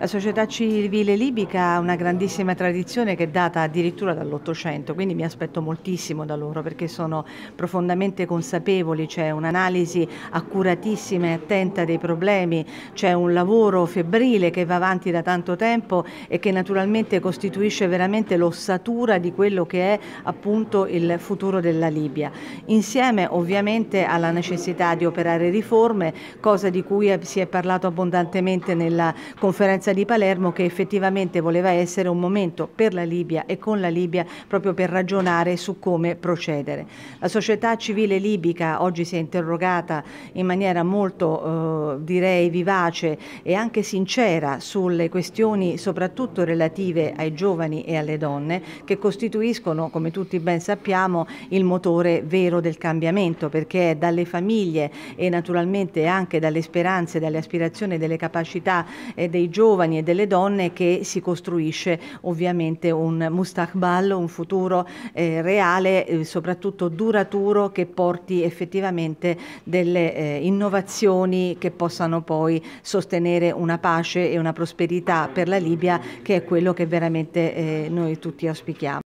La società civile libica ha una grandissima tradizione che è data addirittura dall'Ottocento, quindi mi aspetto moltissimo da loro perché sono profondamente consapevoli, c'è un'analisi accuratissima e attenta dei problemi, c'è un lavoro febbrile che va avanti da tanto tempo e che naturalmente costituisce veramente l'ossatura di quello che è appunto il futuro della Libia. Insieme ovviamente alla necessità di operare riforme, cosa di cui si è parlato abbondantemente nella conferenza conferenza di Palermo che effettivamente voleva essere un momento per la Libia e con la Libia proprio per ragionare su come procedere. La società civile libica oggi si è interrogata in maniera molto eh, direi vivace e anche sincera sulle questioni soprattutto relative ai giovani e alle donne che costituiscono come tutti ben sappiamo il motore vero del cambiamento perché è dalle famiglie e naturalmente anche dalle speranze, dalle aspirazioni, delle capacità eh, dei giovani giovani e delle donne che si costruisce ovviamente un mustaqbal, un futuro eh, reale, eh, soprattutto duraturo, che porti effettivamente delle eh, innovazioni che possano poi sostenere una pace e una prosperità per la Libia, che è quello che veramente eh, noi tutti auspichiamo.